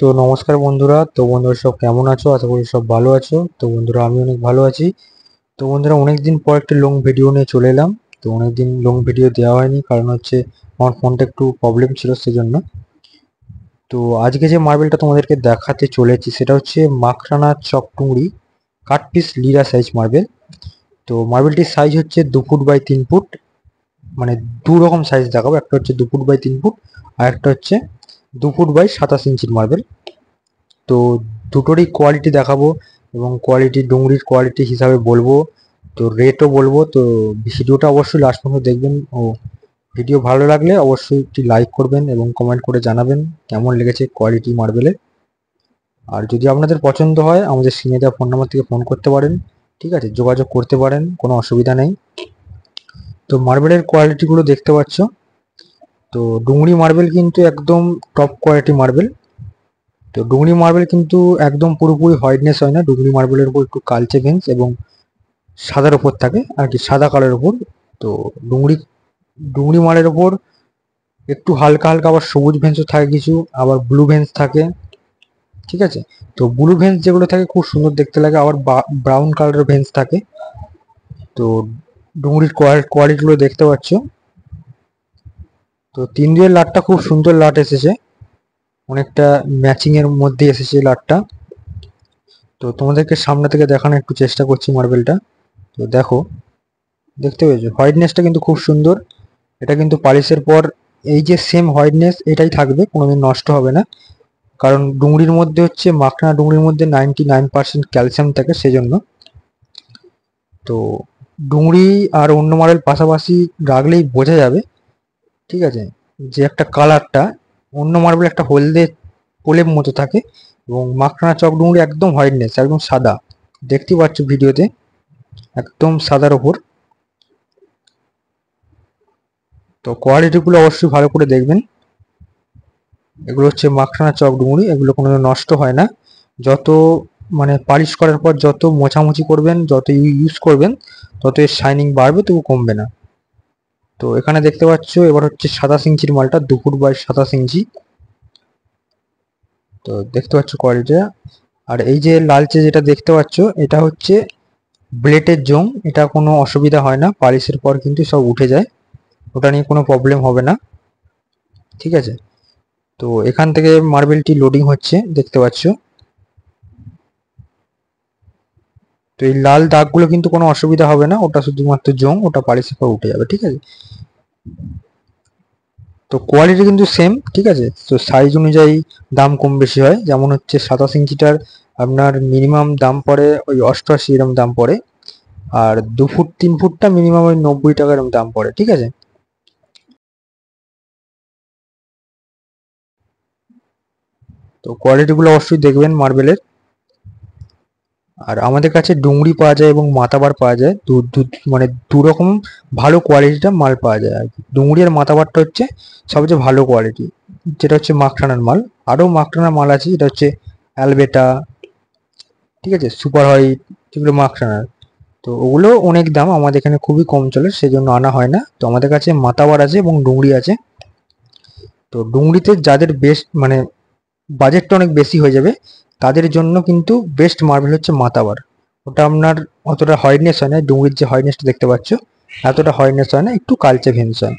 তো নমস্কার বন্ধুরা তো বন্ধুরা সব কেমন আছো আশা করি সব ভালো আছো তো বন্ধুরা আমি অনেক ভালো আছি তো বন্ধুরা অনেক দিন পর একটা লং ভিডিও নিয়ে চলে এলাম তো অনেক দিন লং ভিডিও দেওয়া হয়নি কারণ হচ্ছে আমার ফোনটা একটু প্রবলেম ছিল সেজন্য তো আজকে যে মার্বেলটা তোমাদেরকে দেখাতে চলেছি সেটা হচ্ছে মাখরানা চকটুংড়ি পিস লিরা সাইজ মার্বেল তো মার্বেলটির সাইজ হচ্ছে দু ফুট বাই তিন ফুট মানে দু রকম সাইজ দেখাবো একটা হচ্ছে দু ফুট বাই তিন ফুট আর একটা হচ্ছে দু ফুট বাই সাতাশ ইঞ্চির মার্বেল তো দুটোরই কোয়ালিটি দেখাবো এবং কোয়ালিটি ডুংরির কোয়ালিটি হিসাবে বলবো তো রেটও বলবো তো ভিডিওটা অবশ্যই লাস্ট পর্যন্ত দেখবেন ও ভিডিও ভালো লাগলে অবশ্যই একটি লাইক করবেন এবং কমেন্ট করে জানাবেন কেমন লেগেছে কোয়ালিটি মার্বেলে আর যদি আপনাদের পছন্দ হয় আমাদের সিনে দেওয়া ফোন নাম্বার থেকে ফোন করতে পারেন ঠিক আছে যোগাযোগ করতে পারেন কোনো অসুবিধা নেই তো মার্বেলের কোয়ালিটিগুলো দেখতে পাচ্ছ তো ডুংরি মার্বেল কিন্তু একদম টপ কোয়ালিটি মার্বেল তো ডুংরি মার্বেল কিন্তু একদম পুরোপুরি হোয়াইটনেস হয় না ডুংরি মার্বেলের উপর একটু কালচে ভেন্স এবং সাদার ওপর থাকে আর কি সাদা কালের ওপর তো ডুংরি ডুংরি মালের ওপর একটু হালকা হালকা আবার সবুজ ভেন্সও থাকে কিছু আবার ব্লু ভেন্স থাকে ঠিক আছে তো ব্লু ভেন্স যেগুলো থাকে খুব সুন্দর দেখতে লাগে আবার ব্রাউন কালারের ভেন্স থাকে তো ডুংরির কোয়ালিটিগুলো দেখতে পাচ্ছ তো তিন দুয়ের লাটটা খুব সুন্দর লাট এসেছে অনেকটা ম্যাচিংয়ের মধ্যে এসেছে লাটটা তো তোমাদেরকে সামনে থেকে দেখানোর একটু চেষ্টা করছি মার্বেলটা তো দেখো দেখতে পেয়েছো হোয়াইটনেসটা কিন্তু খুব সুন্দর এটা কিন্তু পালিশের পর এই যে সেম হোয়াইটনেস এটাই থাকবে কোনোদিন নষ্ট হবে না কারণ ডুংরির মধ্যে হচ্ছে মাখনা ডুংরির মধ্যে নাইনটি নাইন পার্সেন্ট ক্যালসিয়াম থাকে সেজন্য তো ডুংরি আর অন্য মারেল পাশাপাশি রাখলেই বোঝা যাবে ঠিক আছে যে একটা কালারটা অন্য মার্বেল একটা হলদে কোলের মতো থাকে এবং মাখনা চক ডুমুরি একদম হোয়াইটনেস একদম সাদা দেখতে পাচ্ছ ভিডিওতে একদম সাদার ওপর তো কোয়ালিটিগুলো অবশ্যই ভালো করে দেখবেন এগুলো হচ্ছে মাখনা চক ডুমুরি এগুলো কোনো নষ্ট হয় না যত মানে পালিশ করার পর যত মোছামুছি করবেন যত ইউজ করবেন তত এর শাইনিং বাড়বে তবু কমবে না তো এখানে দেখতে পাচ্ছ এবার হচ্ছে সাতাশ ইঞ্চির মালটা দুপুর বাই সাতাশ ইঞ্চি তো দেখতে পাচ্ছ কোয়ালিটিটা আর এই যে লালচে যেটা দেখতে পাচ্ছ এটা হচ্ছে ব্লেটের জং এটা কোনো অসুবিধা হয় না পালিশের পর কিন্তু সব উঠে যায় ওটা নিয়ে কোনো প্রবলেম হবে না ঠিক আছে তো এখান থেকে মার্বেলটি লোডিং হচ্ছে দেখতে পাচ্ছ তো এই লাল দাগগুলো কিন্তু কোনো অসুবিধা হবে না ওটা শুধুমাত্র জং ওটা পারিসিফা উঠে যাবে ঠিক আছে তো কোয়ালিটি কিন্তু সেম ঠিক আছে তো সাইজ অনুযায়ী দাম কম বেশি হয় যেমন হচ্ছে সাতাশ ইঞ্চিটার আপনার মিনিমাম দাম পড়ে ওই অষ্টআশি এরম দাম পড়ে আর দু ফুট তিন ফুটটা মিনিমাম ওই নব্বই টাকা এরম দাম পড়ে ঠিক আছে তো কোয়ালিটিগুলো অবশ্যই দেখবেন মার্বেলের আর আমাদের কাছে ডুংরি পাওয়া যায় এবং মাতাবার পাওয়া যায় দু দু মানে দু রকম ভালো কোয়ালিটিটা মাল পাওয়া যায় আর কি ডুংরি আর মাতাবারটা হচ্ছে সবচেয়ে ভালো কোয়ালিটি যেটা হচ্ছে মাখটানার মাল আরও মাখটানার মাল আছে যেটা হচ্ছে অ্যালবেটা ঠিক আছে সুপার হোয়াইট যেগুলো মাখটানার তো ওগুলো অনেক দাম আমাদের এখানে খুবই কম চলে সেই জন্য আনা হয় না তো আমাদের কাছে মাতাবার আছে এবং ডুংরি আছে তো ডুংরিতে যাদের বেস্ট মানে বাজেটটা অনেক বেশি হয়ে যাবে তাদের জন্য কিন্তু বেস্ট মার্বেল হচ্ছে মাতাবার ওটা আপনার অতটা হয়নেস হয় না ডুঙ্গির যে হয়নেসটা দেখতে পাচ্ছ এতটা হয়নেস হয় না একটু কালচে ভেন্স হয়